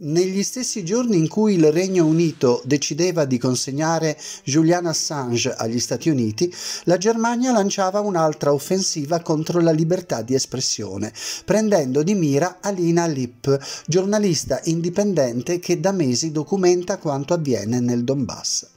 Negli stessi giorni in cui il Regno Unito decideva di consegnare Julian Assange agli Stati Uniti, la Germania lanciava un'altra offensiva contro la libertà di espressione, prendendo di mira Alina Lipp, giornalista indipendente che da mesi documenta quanto avviene nel Donbass.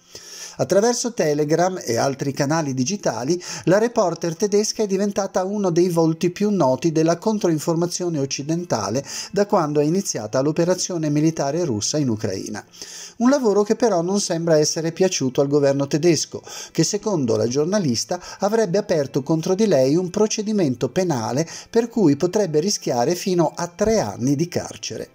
Attraverso Telegram e altri canali digitali, la reporter tedesca è diventata uno dei volti più noti della controinformazione occidentale da quando è iniziata l'operazione militare russa in Ucraina. Un lavoro che però non sembra essere piaciuto al governo tedesco, che secondo la giornalista avrebbe aperto contro di lei un procedimento penale per cui potrebbe rischiare fino a tre anni di carcere.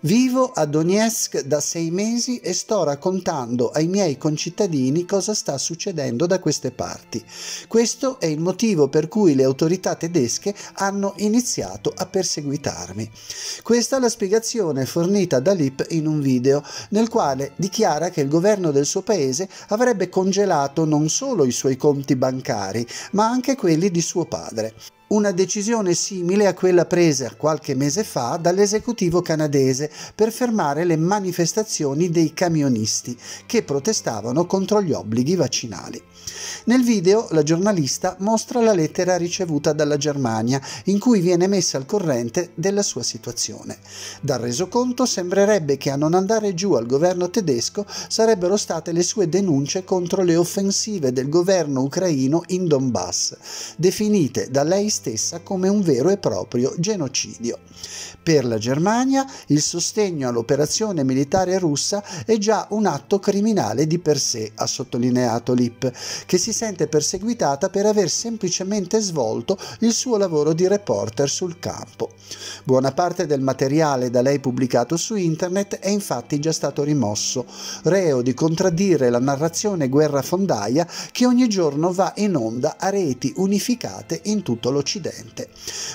Vivo a Donetsk da sei mesi e sto raccontando ai miei concittadini cosa sta succedendo da queste parti. Questo è il motivo per cui le autorità tedesche hanno iniziato a perseguitarmi. Questa è la spiegazione fornita da Lip in un video, nel quale dichiara che il governo del suo paese avrebbe congelato non solo i suoi conti bancari, ma anche quelli di suo padre una decisione simile a quella presa qualche mese fa dall'esecutivo canadese per fermare le manifestazioni dei camionisti che protestavano contro gli obblighi vaccinali. Nel video la giornalista mostra la lettera ricevuta dalla Germania in cui viene messa al corrente della sua situazione. Dal resoconto sembrerebbe che a non andare giù al governo tedesco sarebbero state le sue denunce contro le offensive del governo ucraino in Donbass, definite da lei stessa come un vero e proprio genocidio. Per la Germania il sostegno all'operazione militare russa è già un atto criminale di per sé, ha sottolineato Lipp, che si sente perseguitata per aver semplicemente svolto il suo lavoro di reporter sul campo. Buona parte del materiale da lei pubblicato su internet è infatti già stato rimosso, reo di contraddire la narrazione guerra fondaia che ogni giorno va in onda a reti unificate in tutto l'Occidente.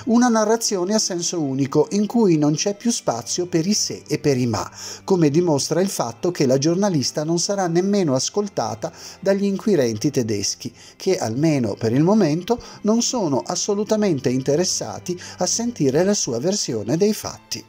Una narrazione a senso unico in cui non c'è più spazio per i se e per i ma, come dimostra il fatto che la giornalista non sarà nemmeno ascoltata dagli inquirenti tedeschi, che almeno per il momento non sono assolutamente interessati a sentire la sua sua versione dei fatti.